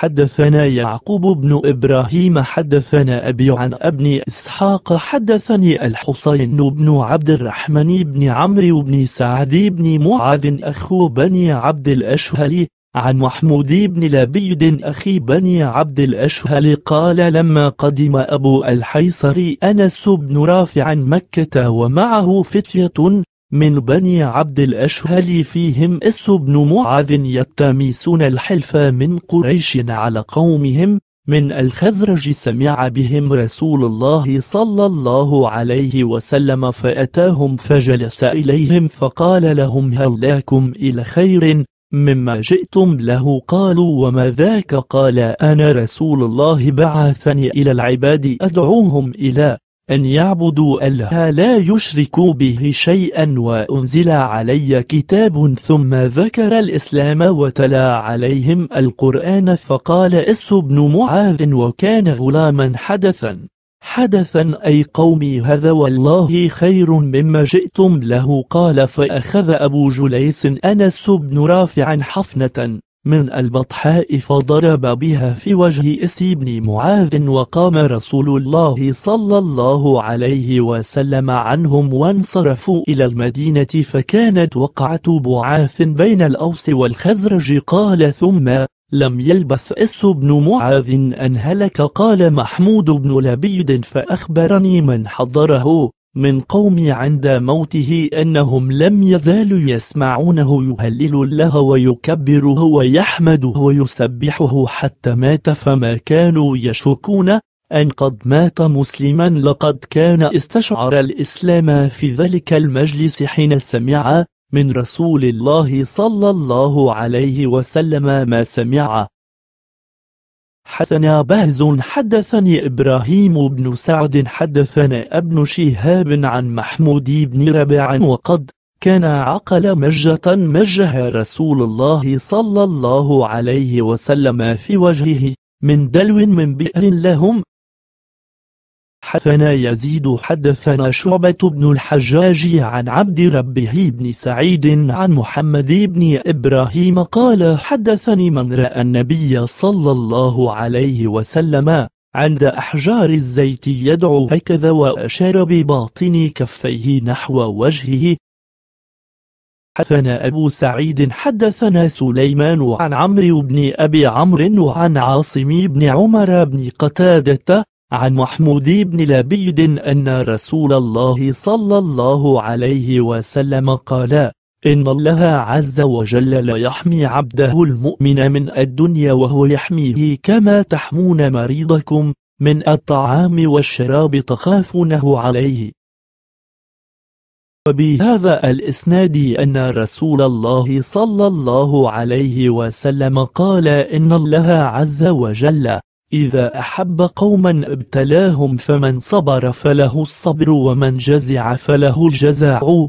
حدثنا يعقوب بن إبراهيم حدثنا أبي عن ابن إسحاق حدثني الحسين بن عبد الرحمن بن عمرو بن سعد بن معاذ أخو بني عبد الأشهل عن محمود بن لبيد أخي بني عبد الأشهل قال لما قدم أبو الحيصري أنس بن رافع مكة ومعه فتية من بني عبد الأشهل فيهم إس بن معاذ يتاميسون الحلف من قريش على قومهم من الخزرج سمع بهم رسول الله صلى الله عليه وسلم فأتاهم فجلس إليهم فقال لهم هلاكم إلى خير مما جئتم له قالوا وما ذاك قال أنا رسول الله بعثني إلى العباد أدعوهم إلى أن يعبدوا الله لا يشركوا به شيئا وأنزل علي كتاب ثم ذكر الإسلام وتلا عليهم القرآن فقال إس بن معاذ وكان غلاما حدثا حدثا أي قومي هذا والله خير مما جئتم له قال فأخذ أبو جليس أنس بن رافع حفنة من البطحاء فضرب بها في وجه إسي بن معاذ وقام رسول الله صلى الله عليه وسلم عنهم وانصرفوا إلى المدينة فكانت وقعة بعاث بين الأوس والخزرج قال ثم لم يلبث إس بن معاذ أن هلك قال محمود بن لبيد فأخبرني من حضره من قومي عند موته أنهم لم يزالوا يسمعونه يهلل الله ويكبره ويحمده ويسبحه حتى مات فما كانوا يشكون أن قد مات مسلما لقد كان استشعر الإسلام في ذلك المجلس حين سمع من رسول الله صلى الله عليه وسلم ما سمع حدثنا بهز حدثني إبراهيم بن سعد حدثنا ابن شهاب عن محمود بن ربيع وقد كان عقل مجة مجها رسول الله صلى الله عليه وسلم في وجهه من دلو من بئر لهم حدثنا يزيد حدثنا شعبة بن الحجاج عن عبد ربه بن سعيد عن محمد بن إبراهيم قال حدثني من رأى النبي صلى الله عليه وسلم عند أحجار الزيت يدعو هكذا وأشار بباطن كفيه نحو وجهه حدثنا أبو سعيد حدثنا سليمان عن عمرو بن أبي عمرو وعن عاصم بن عمر بن قتادة عن محمود بن لبيد أن رسول الله صلى الله عليه وسلم قال إن الله عز وجل لا يحمي عبده المؤمن من الدنيا وهو يحميه كما تحمون مريضكم من الطعام والشراب تخافونه عليه وبهذا الإسناد أن رسول الله صلى الله عليه وسلم قال إن الله عز وجل إذا أحب قوما ابتلاهم فمن صبر فله الصبر ومن جزع فله الجزاع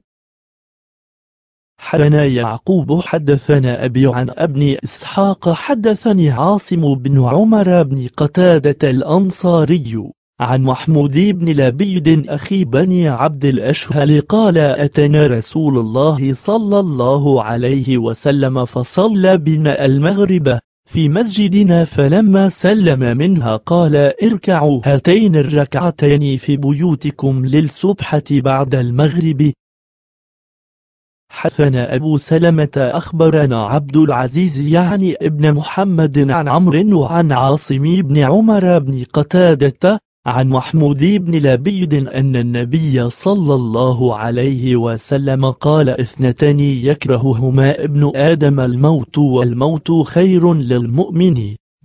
حدثنا يعقوب حدثنا أبي عن ابن إسحاق حدثني عاصم بن عمر بن قتادة الأنصاري عن محمود بن لبيد أخي بني عبد الأشهل قال أتنا رسول الله صلى الله عليه وسلم فصلى بنا المغرب في مسجدنا فلما سلم منها قال اركعوا هاتين الركعتين في بيوتكم للصبحة بعد المغرب حسن أبو سلمة أخبرنا عبد العزيز يعني ابن محمد عن عمرو وعن عاصم بن عمر بن قتادة عن محمود بن لبيد أن النبي صلى الله عليه وسلم قال اثنتان يكرههما ابن آدم الموت والموت خير للمؤمن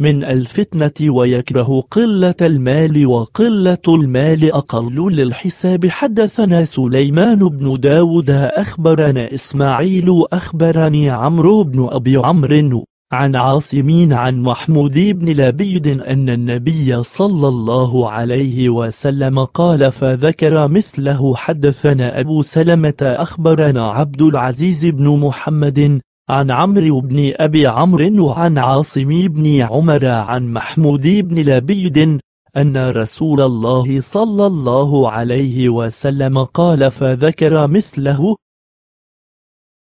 من الفتنة ويكره قلة المال وقلة المال أقل للحساب حدثنا سليمان بن داود أخبرنا إسماعيل أخبرني عمرو بن أبي عمرو عن عاصم عن محمود بن لبيد أن النبي صلى الله عليه وسلم قال فذكر مثله حدثنا أبو سلمة أخبرنا عبد العزيز بن محمد عن عمرو بن أبي عمرو وعن عاصم بن عمر عن محمود بن لبيد أن رسول الله صلى الله عليه وسلم قال فذكر مثله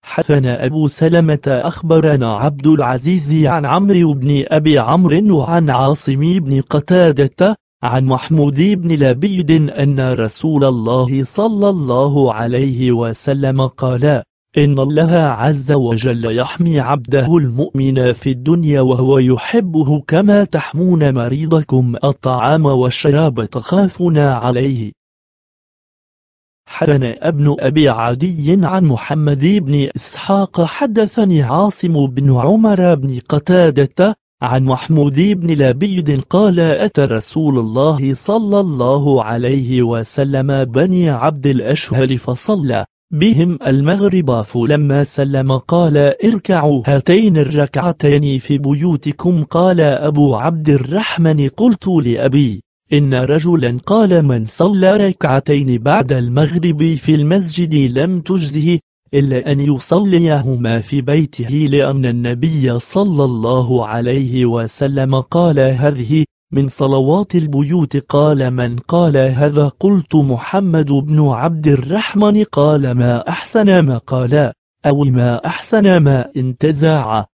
حدثنا أبو سلمة أخبرنا عبد العزيز عن عمرو بن أبي عمرو وعن عاصم بن قتادة عن محمود بن لبيد أن رسول الله صلى الله عليه وسلم قال إن الله عز وجل يحمي عبده المؤمن في الدنيا وهو يحبه كما تحمون مريضكم الطعام والشراب تخافون عليه حدثنا ابن أبي عدي عن محمد بن إسحاق حدثني عاصم بن عمر بن قتادة عن محمود بن لبيد قال أتى رسول الله صلى الله عليه وسلم بني عبد الأشهل فصلى بهم المغرب فلما سلم قال اركعوا هاتين الركعتين في بيوتكم قال أبو عبد الرحمن قلت لأبي إن رجلا قال من صلى ركعتين بعد المغرب في المسجد لم تجزه إلا أن يصليهما في بيته لأن النبي صلى الله عليه وسلم قال هذه من صلوات البيوت قال من قال هذا قلت محمد بن عبد الرحمن قال ما أحسن ما قال أو ما أحسن ما انتزاع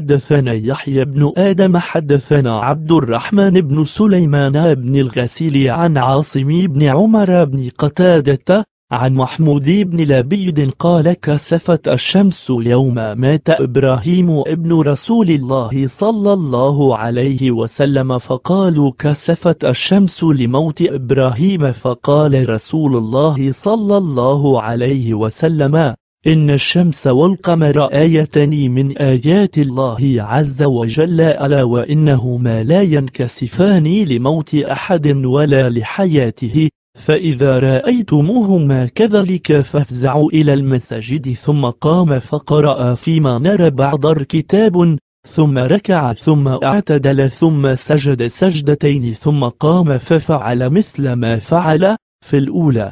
حدثنا يحيى بن آدم حدثنا عبد الرحمن بن سليمان بن الغسيل عن عاصم بن عمر بن قتادة عن محمود بن لبيد قال كسفت الشمس يوم مات إبراهيم ابن رسول الله صلى الله عليه وسلم فقالوا كسفت الشمس لموت إبراهيم فقال رسول الله صلى الله عليه وسلم إن الشمس والقمر آيتان من آيات الله عز وجل ألا وإنهما لا ينكسفان لموت أحد ولا لحياته فإذا رأيتموهما كذلك فافزعوا إلى المساجد ثم قام فقرأ فيما نرى بعض الكتاب ثم ركع ثم اعتدل ثم سجد سجدتين ثم قام ففعل مثل ما فعل في الأولى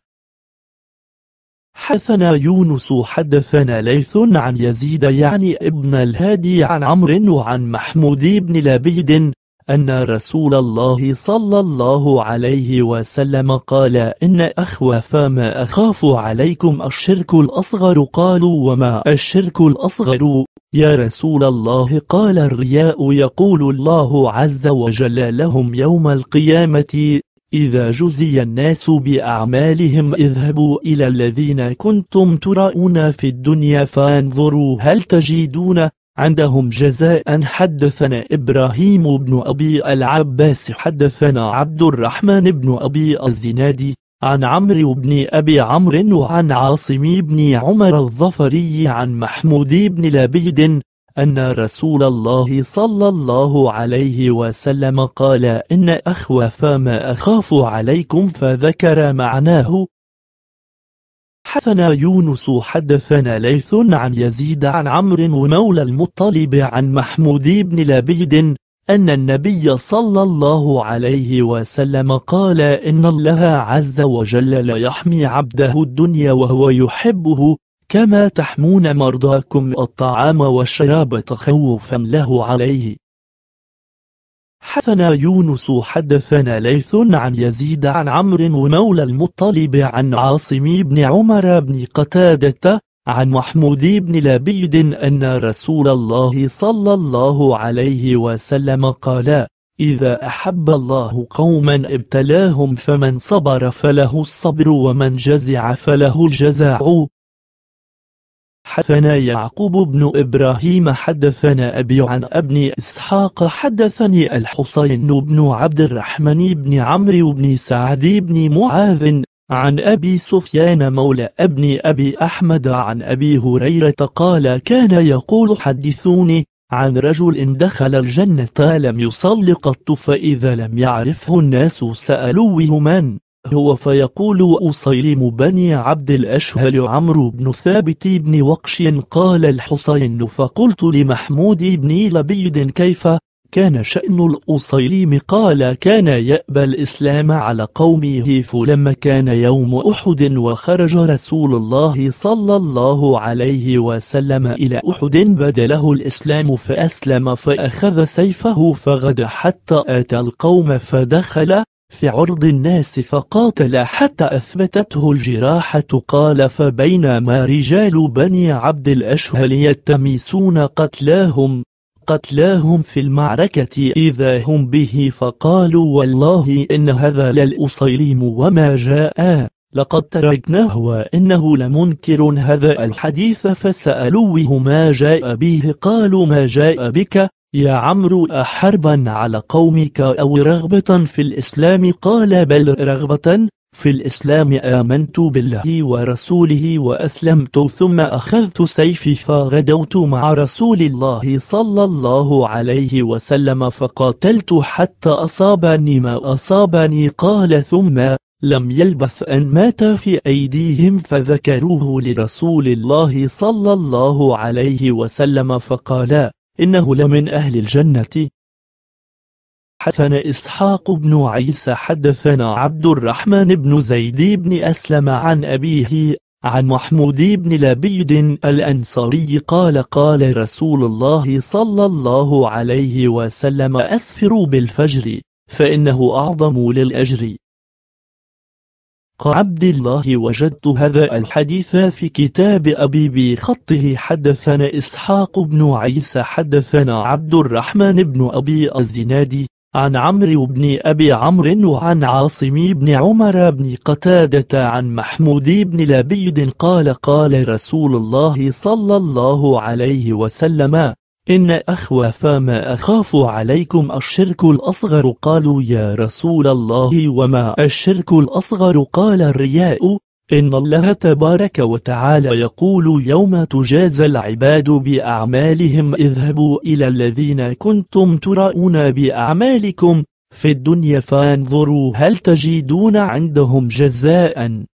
حدثنا يونس حدثنا ليث عن يزيد يعني ابن الهادي عن عمرو وعن محمود بن لبيد أن رسول الله صلى الله عليه وسلم قال إن أخوف ما أخاف عليكم الشرك الأصغر قالوا وما الشرك الأصغر يا رسول الله قال الرياء يقول الله عز وجل لهم يوم القيامة إذا جزي الناس بأعمالهم اذهبوا إلى الذين كنتم ترون في الدنيا فانظروا هل تجدون عندهم جزاء حدثنا إبراهيم بن أبي العباس حدثنا عبد الرحمن بن أبي الزنادي عن عمرو بن أبي عمرو وعن عاصم بن عمر الظفري عن محمود بن لبيد أن رسول الله صلى الله عليه وسلم قال إن أخوف ما أخاف عليكم فذكر معناه حدثنا يونس حدثنا ليث عن يزيد عن عمرو ومولى المطلب عن محمود بن لبيد أن النبي صلى الله عليه وسلم قال إن الله عز وجل لا يحمي عبده الدنيا وهو يحبه كما تحمون مرضاكم الطعام والشراب تخوفا له عليه حدثنا يونس حدثنا ليث عن يزيد عن عمرو ومولى المطلب عن عاصم بن عمر بن قتادة عن محمود بن لبيد أن رسول الله صلى الله عليه وسلم قال إذا أحب الله قوما ابتلاهم فمن صبر فله الصبر ومن جزع فله الجزاع حدثنا يعقوب بن إبراهيم حدثنا أبي عن ابن إسحاق حدثني الحسين بن عبد الرحمن بن عمرو بن سعد بن معاذ عن أبي سفيان مولى ابن أبي أحمد عن أبي هريرة قال كان يقول حدثوني عن رجل دخل الجنة لم يصل قط فإذا لم يعرفه الناس سألوه من هو فيقول أصيلم بني عبد الأشهل عمرو بن ثابت بن وقش قال الحسين فقلت لمحمود بن لبيد كيف كان شأن الأصيليم قال كان يأبى الإسلام على قومه فلما كان يوم أحد وخرج رسول الله صلى الله عليه وسلم إلى أحد بدله الإسلام فأسلم فأخذ سيفه فغد حتى أتى القوم فدخل في عرض الناس فقاتل حتى أثبتته الجراحة قال فبينما رجال بني عبد الأشهل يتميسون قتلاهم قتلاهم في المعركة إذا هم به فقالوا والله إن هذا للأصيليم وما جاء لقد تركناه وإنه لمنكر هذا الحديث فسألوه ما جاء به قالوا ما جاء بك يا عمرو أحربا على قومك أو رغبة في الإسلام قال بل رغبة في الإسلام آمنت بالله ورسوله وأسلمت ثم أخذت سيفي فغدوت مع رسول الله صلى الله عليه وسلم فقاتلت حتى أصابني ما أصابني قال ثم لم يلبث أن مات في أيديهم فذكروه لرسول الله صلى الله عليه وسلم فقال إنه لمن أهل الجنة حدثنا إسحاق بن عيسى حدثنا عبد الرحمن بن زيد بن أسلم عن أبيه عن محمود بن لبيد الأنصاري قال قال رسول الله صلى الله عليه وسلم أسفروا بالفجر فإنه أعظم للأجر عبد الله وجدت هذا الحديث في كتاب أبي بخطه حدثنا إسحاق بن عيسى حدثنا عبد الرحمن بن أبي الزنادي عن عمرو بن أبي عمرو وعن عاصم بن عمر بن قتادة عن محمود بن لبيد قال قال رسول الله صلى الله عليه وسلم إن أخوف ما أخاف عليكم الشرك الأصغر قالوا يا رسول الله وما الشرك الأصغر قال الرياء إن الله تبارك وتعالى يقول يوم تجازى العباد بأعمالهم اذهبوا إلى الذين كنتم ترون بأعمالكم في الدنيا فانظروا هل تجدون عندهم جزاء